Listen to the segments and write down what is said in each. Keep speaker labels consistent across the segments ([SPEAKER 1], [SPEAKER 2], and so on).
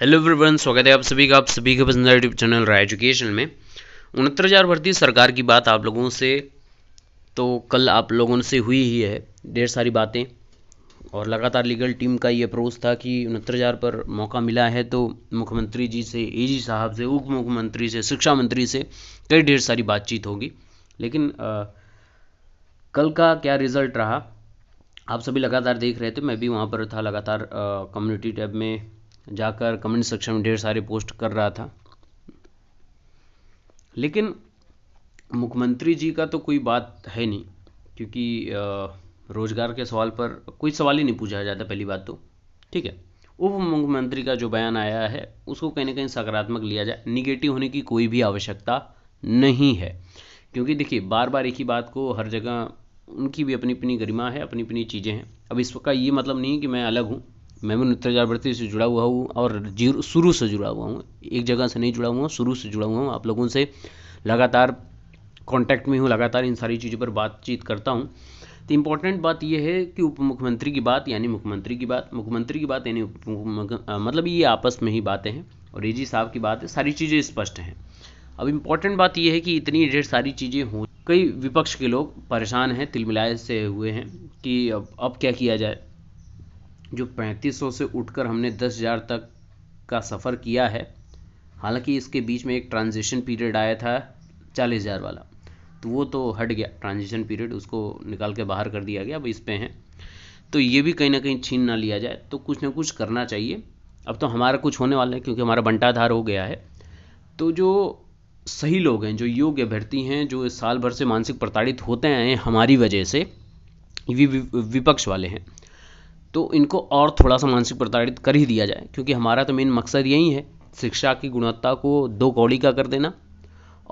[SPEAKER 1] hello everyone स्वागत है आप सभी का आप सभी के पसंद यूट्यूब चैनल रहा एजुकेशन में उनहत्तर हज़ार भर्ती सरकार की बात आप लोगों से तो कल आप लोगों से हुई ही है ढेर सारी बातें और लगातार लीगल टीम का ये अप्रोच था कि उनहत्तर हज़ार पर मौका मिला है तो मुख्यमंत्री जी से ए जी साहब से उप मुख्यमंत्री से शिक्षा मंत्री से कई ढेर सारी बातचीत होगी लेकिन आ, कल का क्या रिजल्ट रहा आप सभी लगातार देख रहे थे मैं भी वहाँ पर था लगातार कम्युनिटी टैब में जाकर कमेंट सेक्शन में ढेर सारे पोस्ट कर रहा था लेकिन मुख्यमंत्री जी का तो कोई बात है नहीं क्योंकि रोजगार के सवाल पर कोई सवाल ही नहीं पूछा जाता पहली बात तो ठीक है उप मुख्यमंत्री का जो बयान आया है उसको कहीं ना कहीं सकारात्मक लिया जाए निगेटिव होने की कोई भी आवश्यकता नहीं है क्योंकि देखिए बार बार एक ही बात को हर जगह उनकी भी अपनी अपनी गरिमा है अपनी अपनी चीज़ें हैं अब इस का ये मतलब नहीं कि मैं अलग हूँ मैं भी जागृति से जुड़ा हुआ हूँ और जीरो शुरू से जुड़ा हुआ हूँ एक जगह से नहीं जुड़ा हुआ हूँ शुरू से जुड़ा हुआ हूँ आप लोगों से लगातार कांटेक्ट में हूँ लगातार इन सारी चीज़ों पर बातचीत करता हूँ तो इम्पोर्टेंट बात यह है कि उप मुख्यमंत्री की बात यानी मुख्यमंत्री की बात मुख्यमंत्री की बात यानी मतलब ये आपस में ही बातें हैं और ए जी साहब की बात है सारी चीज़ें स्पष्ट हैं अब इम्पॉर्टेंट बात यह है कि इतनी ढेर सारी चीज़ें हों कई विपक्ष के लोग परेशान हैं तिलमिलाए से हुए हैं कि अब अब क्या किया जाए जो 3500 से उठकर हमने 10000 तक का सफ़र किया है हालांकि इसके बीच में एक ट्रांजिशन पीरियड आया था 40000 वाला तो वो तो हट गया ट्रांजिशन पीरियड उसको निकाल के बाहर कर दिया गया अब इस पर हैं तो ये भी कहीं ना कहीं छीन ना लिया जाए तो कुछ ना कुछ करना चाहिए अब तो हमारा कुछ होने वाला है क्योंकि हमारा बंटाधार हो गया है तो जो सही लोग हैं जो योग्य अभ्यर्थी हैं जो साल भर से मानसिक प्रताड़ित होते हैं हमारी वजह से विपक्ष वाले हैं तो इनको और थोड़ा सा मानसिक प्रताड़ित कर ही दिया जाए क्योंकि हमारा तो मेन मकसद यही है शिक्षा की गुणवत्ता को दो कौड़ी का कर देना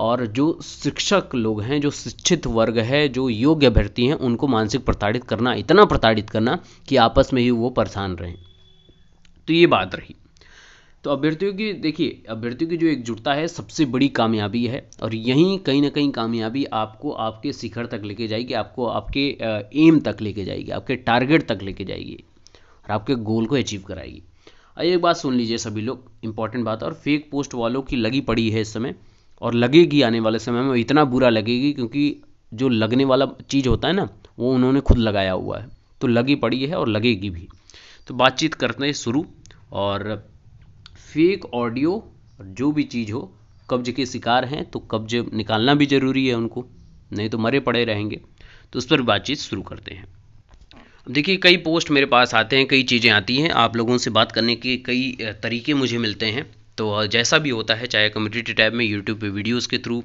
[SPEAKER 1] और जो शिक्षक लोग हैं जो शिक्षित वर्ग है जो योग्य अभ्यर्थी हैं उनको मानसिक प्रताड़ित करना इतना प्रताड़ित करना कि आपस में ही वो परेशान रहें तो ये बात रही तो अभ्यर्थियों की देखिए अभ्यर्थियों की जो एकजुटता है सबसे बड़ी कामयाबी है और यहीं कहीं ना कहीं कामयाबी आपको आपके शिखर तक लेके जाएगी आपको आपके एम तक लेके जाएगी आपके टारगेट तक लेके जाएगी और आपके गोल को अचीव कराएगी आइए एक बात सुन लीजिए सभी लोग इंपॉर्टेंट बात और फेक पोस्ट वालों की लगी पड़ी है इस समय और लगेगी आने वाले समय में इतना बुरा लगेगी क्योंकि जो लगने वाला चीज़ होता है ना वो उन्होंने खुद लगाया हुआ है तो लगी पड़ी है और लगेगी भी तो बातचीत करते हैं शुरू और फेक ऑडियो जो भी चीज़ हो कब्ज के शिकार हैं तो कब्ज निकालना भी ज़रूरी है उनको नहीं तो मरे पड़े रहेंगे तो उस पर बातचीत शुरू करते हैं देखिए कई पोस्ट मेरे पास आते हैं कई चीज़ें आती हैं आप लोगों से बात करने के कई तरीके मुझे मिलते हैं तो जैसा भी होता है चाहे कम्युनिटी टैब में यूट्यूब पे वीडियोस के थ्रू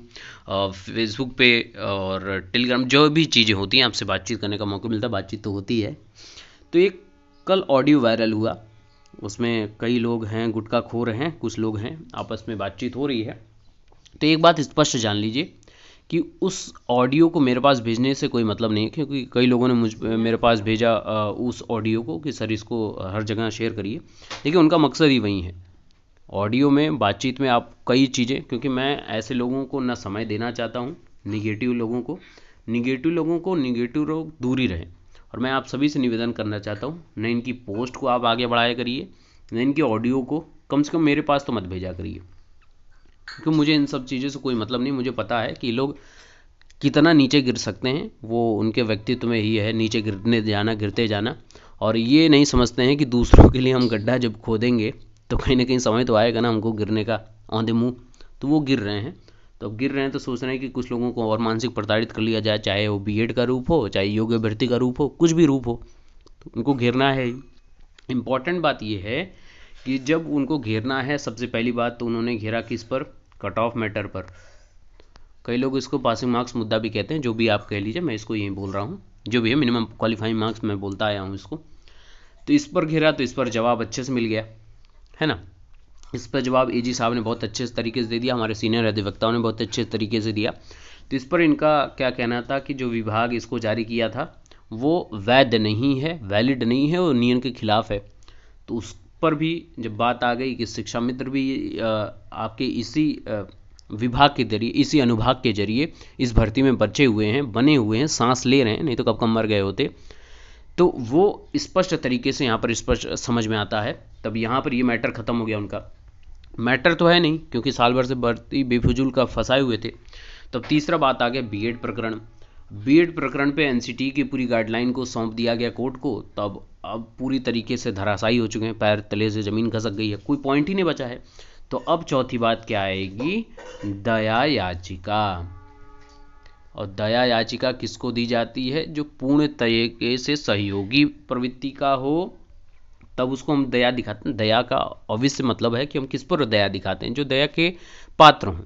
[SPEAKER 1] फेसबुक पे और टेलीग्राम जो भी चीज़ें होती हैं आपसे बातचीत करने का मौका मिलता है बातचीत तो होती है तो एक कल ऑडियो वायरल हुआ उसमें कई लोग हैं गुटखा रहे हैं कुछ लोग हैं आपस में बातचीत हो रही है तो एक बात स्पष्ट जान लीजिए कि उस ऑडियो को मेरे पास भेजने से कोई मतलब नहीं है क्योंकि कई लोगों ने मुझ मेरे पास भेजा उस ऑडियो को कि सर इसको हर जगह शेयर करिए देखिए उनका मकसद ही वही है ऑडियो में बातचीत में आप कई चीज़ें क्योंकि मैं ऐसे लोगों को ना समय देना चाहता हूँ निगेटिव लोगों को निगेटिव लोगों को निगेटिव लोग दूर ही रहें और मैं आप सभी से निवेदन करना चाहता हूँ न इनकी पोस्ट को आप आगे बढ़ाया करिए न इनकी ऑडियो को कम से कम मेरे पास तो मत भेजा करिए क्योंकि मुझे इन सब चीज़ों से कोई मतलब नहीं मुझे पता है कि लोग कितना नीचे गिर सकते हैं वो उनके व्यक्तित्व में ही है नीचे गिरने जाना गिरते जाना और ये नहीं समझते हैं कि दूसरों के लिए हम गड्ढा जब खोदेंगे तो कहीं ना कहीं समय तो आएगा ना हमको गिरने का द मुँह तो वो गिर रहे हैं तो अब गिर रहे हैं तो सोच रहे हैं कि कुछ लोगों को और मानसिक प्रताड़ित कर लिया जाए चाहे वो बी का रूप हो चाहे योग्य अभ्यर्थी का रूप हो कुछ भी रूप हो तो उनको घेरना है इम्पॉर्टेंट बात यह है कि जब उनको घेरना है सबसे पहली बात तो उन्होंने घेरा किस पर कट ऑफ मैटर पर कई लोग इसको पासिंग मार्क्स मुद्दा भी कहते हैं जो भी आप कह लीजिए मैं इसको यही बोल रहा हूँ जो भी है मिनिमम क्वालिफाइंग मार्क्स मैं बोलता आया हूँ इसको तो इस पर घेरा तो इस पर जवाब अच्छे से मिल गया है ना इस पर जवाब एजी साहब ने बहुत अच्छे तरीके से दे दिया हमारे सीनियर अधिवक्ताओं ने बहुत अच्छे तरीके से दिया तो इस पर इनका क्या कहना था कि जो विभाग इसको जारी किया था वो वैध नहीं है वैलिड नहीं है और नियम के खिलाफ है तो उस पर भी जब बात आ गई कि शिक्षा मित्र भी आपके इसी विभाग के जरिए इसी अनुभाग के जरिए इस भर्ती में बचे हुए हैं बने हुए हैं सांस ले रहे हैं नहीं तो कब कम मर गए होते तो वो स्पष्ट तरीके से यहाँ पर स्पष्ट समझ में आता है तब यहाँ पर ये मैटर ख़त्म हो गया उनका मैटर तो है नहीं क्योंकि साल भर से भर्ती बेफजूल का फंसाए हुए थे तब तीसरा बात आ गया बी प्रकरण बी प्रकरण पे एनसीटी की पूरी गाइडलाइन को सौंप दिया गया कोर्ट को तब अब पूरी तरीके से धराशायी हो चुके हैं पैर तले से ज़मीन खसक गई है कोई पॉइंट ही नहीं बचा है तो अब चौथी बात क्या आएगी दया याचिका और दया याचिका किसको दी जाती है जो पूर्ण तरीके से सहयोगी प्रवृत्ति का हो तब उसको हम दया दिखाते हैं दया का ऑब्वियस मतलब है कि हम किस पर दया दिखाते हैं जो दया के पात्र हों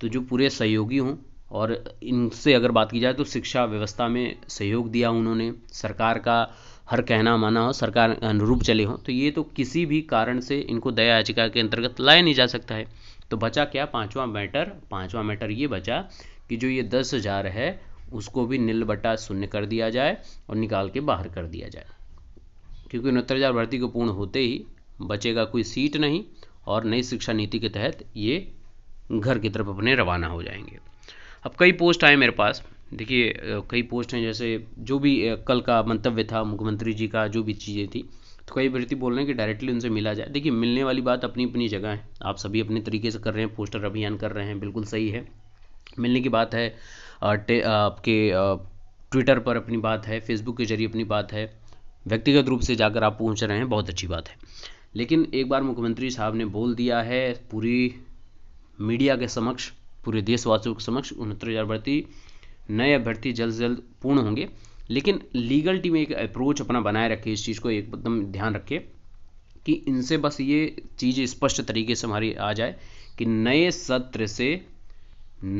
[SPEAKER 1] तो जो पूरे सहयोगी हों और इनसे अगर बात की जाए तो शिक्षा व्यवस्था में सहयोग दिया उन्होंने सरकार का हर कहना माना हो सरकार अनुरूप चले हों तो ये तो किसी भी कारण से इनको दया याचिका के अंतर्गत लाया नहीं जा सकता है तो बचा क्या पांचवा मैटर पांचवा मैटर ये बचा कि जो ये दस हजार है उसको भी नील बटा शून्य कर दिया जाए और निकाल के बाहर कर दिया जाए क्योंकि उनहत्तर हज़ार भर्ती को पूर्ण होते ही बचेगा कोई सीट नहीं और नई शिक्षा नीति के तहत ये घर की तरफ अपने रवाना हो जाएंगे अब कई पोस्ट आए मेरे पास देखिए कई पोस्ट हैं जैसे जो भी कल का मंतव्य था मुख्यमंत्री जी का जो भी चीज़ें थी तो कई भर्ती बोल रहे हैं कि डायरेक्टली उनसे मिला जाए देखिए मिलने वाली बात अपनी अपनी जगह है आप सभी अपने तरीके से कर रहे हैं पोस्टर अभियान कर रहे हैं बिल्कुल सही है मिलने की बात है आपके ट्विटर पर अपनी बात है फेसबुक के जरिए अपनी बात है व्यक्तिगत रूप से जाकर आप पूछ रहे हैं बहुत अच्छी बात है लेकिन एक बार मुख्यमंत्री साहब ने बोल दिया है पूरी मीडिया के समक्ष पूरे देशवासियों के समक्ष उनहत्तर हज़ार भर्ती नए अभ्यर्थी जल्द से जल्द पूर्ण होंगे लेकिन लीगल टीम एक अप्रोच अपना बनाए रखे इस चीज़ को एकदम ध्यान रखे कि इनसे बस ये चीज़ स्पष्ट तरीके से हमारी आ जाए कि नए सत्र से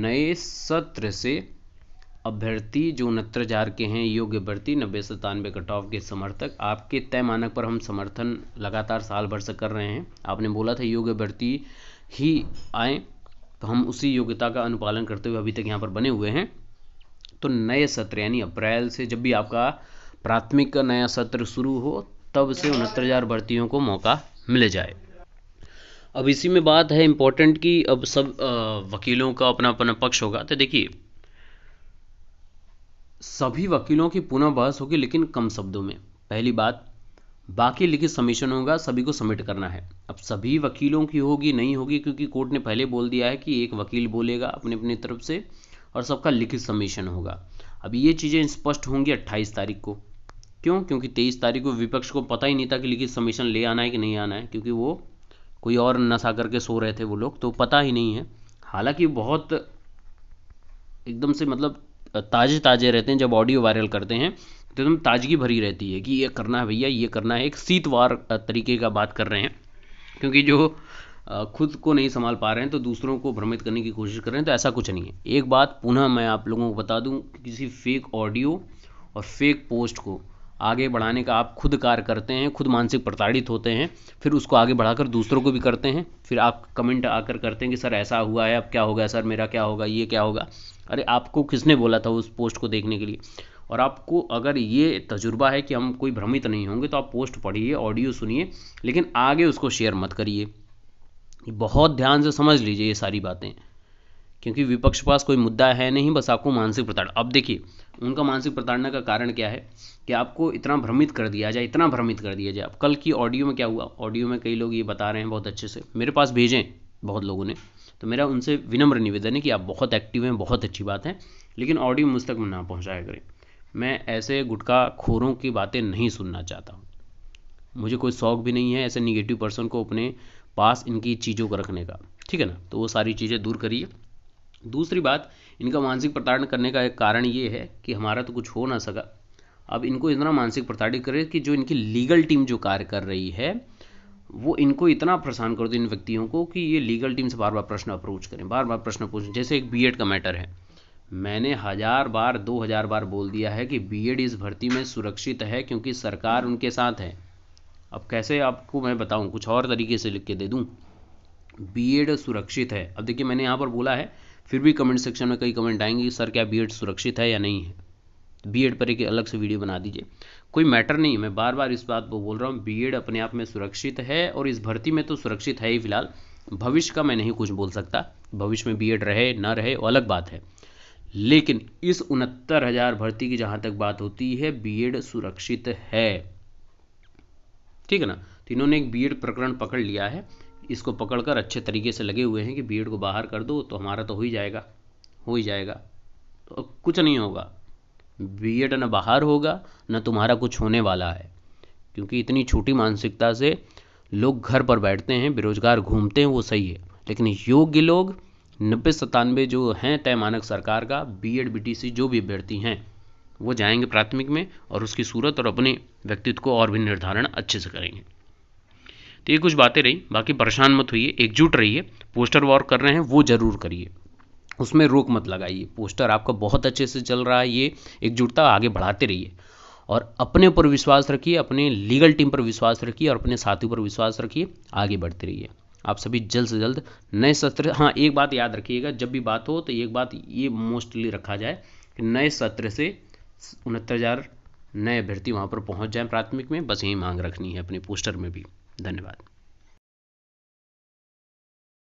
[SPEAKER 1] नए सत्र से अभ्यर्थी जो उनहत्तर हज़ार के हैं योग्य भर्ती नब्बे सत्तानवे कट ऑफ के समर्थक आपके तय मानक पर हम समर्थन लगातार साल भर से कर रहे हैं आपने बोला था योग्य भर्ती ही आए तो हम उसी योग्यता का अनुपालन करते हुए अभी तक यहाँ पर बने हुए हैं तो नए सत्र यानी अप्रैल से जब भी आपका प्राथमिक का नया सत्र शुरू हो तब से उनहत्तर हज़ार भर्तियों को मौका मिल जाए अब इसी में बात है इम्पोर्टेंट कि अब सब आ, वकीलों का अपना अपना पक्ष होगा तो देखिए सभी वकीलों की पुनः बहस होगी लेकिन कम शब्दों में पहली बात बाकी लिखित समीशन होगा सभी को सबमिट करना है अब सभी वकीलों की होगी नहीं होगी क्योंकि कोर्ट ने पहले बोल दिया है कि एक वकील बोलेगा अपने अपने तरफ से और सबका लिखित समीशन होगा अब ये चीज़ें स्पष्ट होंगी अट्ठाईस तारीख को क्यों क्योंकि तेईस तारीख को विपक्ष को पता ही नहीं था कि लिखित समीशन ले आना है कि नहीं आना है क्योंकि वो कोई और नशा करके सो रहे थे वो लोग तो पता ही नहीं है हालांकि बहुत एकदम से मतलब ताज़े ताज़े रहते हैं जब ऑडियो वायरल करते हैं तो एकदम ताजगी भरी रहती है कि ये करना है भैया ये करना है एक सीतवार तरीके का बात कर रहे हैं क्योंकि जो खुद को नहीं संभाल पा रहे हैं तो दूसरों को भ्रमित करने की कोशिश कर रहे हैं तो ऐसा कुछ नहीं है एक बात पुनः मैं आप लोगों को बता दूं किसी फेक ऑडियो और फेक पोस्ट को आगे बढ़ाने का आप खुद कार्य करते हैं खुद मानसिक प्रताड़ित होते हैं फिर उसको आगे बढ़ाकर दूसरों को भी करते हैं फिर आप कमेंट आकर करते हैं कि सर ऐसा हुआ है अब क्या होगा सर मेरा क्या होगा ये क्या होगा अरे आपको किसने बोला था उस पोस्ट को देखने के लिए और आपको अगर ये तजुर्बा है कि हम कोई भ्रमित नहीं होंगे तो आप पोस्ट पढ़िए ऑडियो सुनिए लेकिन आगे उसको शेयर मत करिए बहुत ध्यान से समझ लीजिए ये सारी बातें क्योंकि विपक्ष पास कोई मुद्दा है नहीं बस आपको मानसिक प्रताड़ना अब देखिए उनका मानसिक प्रताड़ना का कारण क्या है कि आपको इतना भ्रमित कर दिया जाए इतना भ्रमित कर दिया जाए अब कल की ऑडियो में क्या हुआ ऑडियो में कई लोग ये बता रहे हैं बहुत अच्छे से मेरे पास भेजें बहुत लोगों ने तो मेरा उनसे विनम्र निवेदन है कि आप बहुत एक्टिव हैं बहुत अच्छी बात है लेकिन ऑडियो मुझ तक ना पहुँचाया करें मैं ऐसे गुटखा खोरों की बातें नहीं सुनना चाहता हूँ मुझे कोई शौक भी नहीं है ऐसे निगेटिव पर्सन को अपने पास इनकी चीज़ों को रखने का ठीक है ना तो वो सारी चीज़ें दूर करिए दूसरी बात इनका मानसिक प्रताड़न करने का एक कारण ये है कि हमारा तो कुछ हो ना सका अब इनको इतना मानसिक प्रताड़ित करे कि जो इनकी लीगल टीम जो कार्य कर रही है वो इनको इतना परेशान कर दो इन व्यक्तियों को कि ये लीगल टीम से बार बार प्रश्न अप्रोच करें बार बार प्रश्न पूछें जैसे एक बीएड का मैटर है मैंने हज़ार बार दो हज़ार बार बोल दिया है कि बीएड इस भर्ती में सुरक्षित है क्योंकि सरकार उनके साथ है अब कैसे आपको मैं बताऊँ कुछ और तरीके से लिख के दे दूँ बी सुरक्षित है अब देखिए मैंने यहाँ पर बोला है फिर भी कमेंट सेक्शन में कई कमेंट आएंगे सर क्या बी सुरक्षित है या नहीं है बी पर एक अलग से वीडियो बना दीजिए कोई मैटर नहीं है मैं बार बार इस बात को बोल रहा हूँ बी अपने आप में सुरक्षित है और इस भर्ती में तो सुरक्षित है ही फिलहाल भविष्य का मैं नहीं कुछ बोल सकता भविष्य में बी रहे ना रहे वो अलग बात है लेकिन इस उनहत्तर हजार भर्ती की जहां तक बात होती है बीएड सुरक्षित है ठीक है ना तो इन्होंने एक बीएड प्रकरण पकड़ लिया है इसको पकड़कर अच्छे तरीके से लगे हुए हैं कि बी को बाहर कर दो तो हमारा तो हो ही जाएगा हो ही जाएगा तो कुछ नहीं होगा बी एड न बाहर होगा न तुम्हारा कुछ होने वाला है क्योंकि इतनी छोटी मानसिकता से लोग घर पर बैठते हैं बेरोजगार घूमते हैं वो सही है लेकिन योग्य लोग नब्बे सतानवे जो हैं तय मानक सरकार का B Ed B T C जो भी अभ्यर्थी हैं वो जाएंगे प्राथमिक में और उसकी सूरत और अपने व्यक्तित्व को और भी निर्धारण अच्छे से करेंगे तो ये कुछ बातें रही बाकी परेशान मत होइए एकजुट रहिए पोस्टर वॉर कर रहे हैं वो ज़रूर करिए उसमें रोक मत लगाइए पोस्टर आपका बहुत अच्छे से चल रहा है ये एकजुटता आगे बढ़ाते रहिए और अपने ऊपर विश्वास रखिए अपने लीगल टीम पर विश्वास रखिए और अपने साथियों पर विश्वास रखिए आगे बढ़ते रहिए आप सभी जल्द से जल्द नए सत्र हाँ एक बात याद रखिएगा जब भी बात हो तो एक बात ये मोस्टली रखा जाए कि नए सत्र से उनहत्तर हज़ार नए अभ्यर्थी वहाँ पर पहुँच जाए प्राथमिक में बस यही मांग रखनी है अपने पोस्टर में भी धन्यवाद